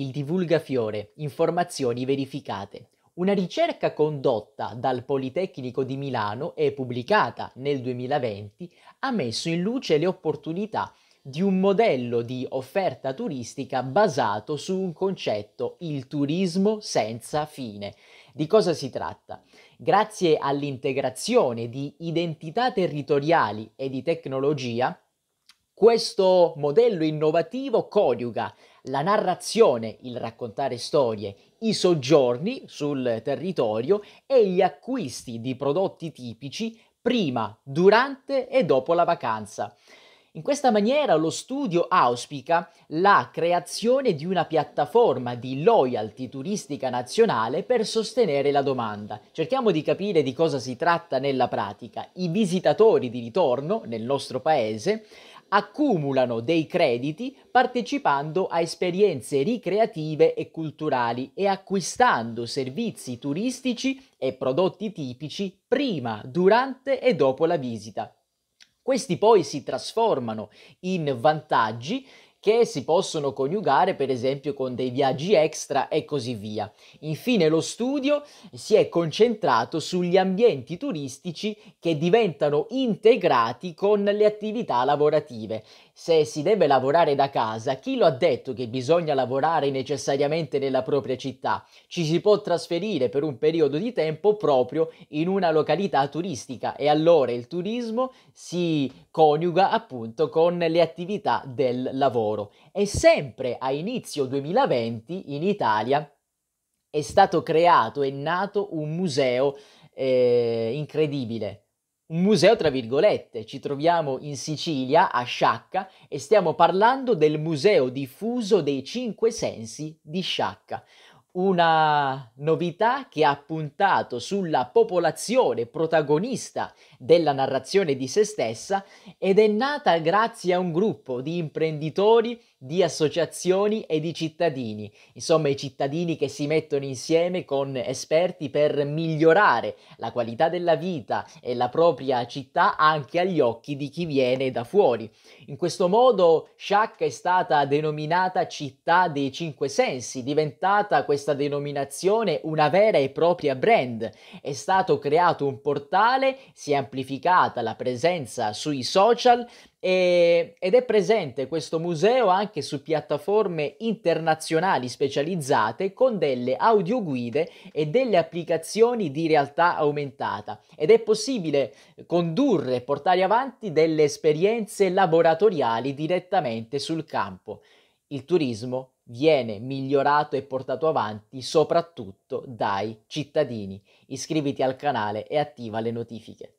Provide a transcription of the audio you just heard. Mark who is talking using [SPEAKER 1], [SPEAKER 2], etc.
[SPEAKER 1] il divulgafiore, informazioni verificate. Una ricerca condotta dal Politecnico di Milano e pubblicata nel 2020 ha messo in luce le opportunità di un modello di offerta turistica basato su un concetto, il turismo senza fine. Di cosa si tratta? Grazie all'integrazione di identità territoriali e di tecnologia, questo modello innovativo coniuga la narrazione, il raccontare storie, i soggiorni sul territorio e gli acquisti di prodotti tipici prima, durante e dopo la vacanza. In questa maniera lo studio auspica la creazione di una piattaforma di loyalty turistica nazionale per sostenere la domanda. Cerchiamo di capire di cosa si tratta nella pratica. I visitatori di ritorno nel nostro paese accumulano dei crediti partecipando a esperienze ricreative e culturali e acquistando servizi turistici e prodotti tipici prima, durante e dopo la visita. Questi poi si trasformano in vantaggi che si possono coniugare per esempio con dei viaggi extra e così via. Infine lo studio si è concentrato sugli ambienti turistici che diventano integrati con le attività lavorative. Se si deve lavorare da casa, chi lo ha detto che bisogna lavorare necessariamente nella propria città? Ci si può trasferire per un periodo di tempo proprio in una località turistica e allora il turismo si coniuga appunto con le attività del lavoro lavoro e sempre a inizio 2020 in Italia è stato creato e nato un museo eh, incredibile, un museo tra virgolette. Ci troviamo in Sicilia, a Sciacca, e stiamo parlando del museo diffuso dei cinque sensi di Sciacca una novità che ha puntato sulla popolazione protagonista della narrazione di se stessa ed è nata grazie a un gruppo di imprenditori di associazioni e di cittadini, insomma i cittadini che si mettono insieme con esperti per migliorare la qualità della vita e la propria città anche agli occhi di chi viene da fuori. In questo modo Sciacca è stata denominata città dei cinque sensi, diventata questa denominazione una vera e propria brand, è stato creato un portale, si è amplificata la presenza sui social e, ed è presente questo museo anche anche su piattaforme internazionali specializzate con delle audioguide e delle applicazioni di realtà aumentata ed è possibile condurre e portare avanti delle esperienze laboratoriali direttamente sul campo. Il turismo viene migliorato e portato avanti soprattutto dai cittadini. Iscriviti al canale e attiva le notifiche.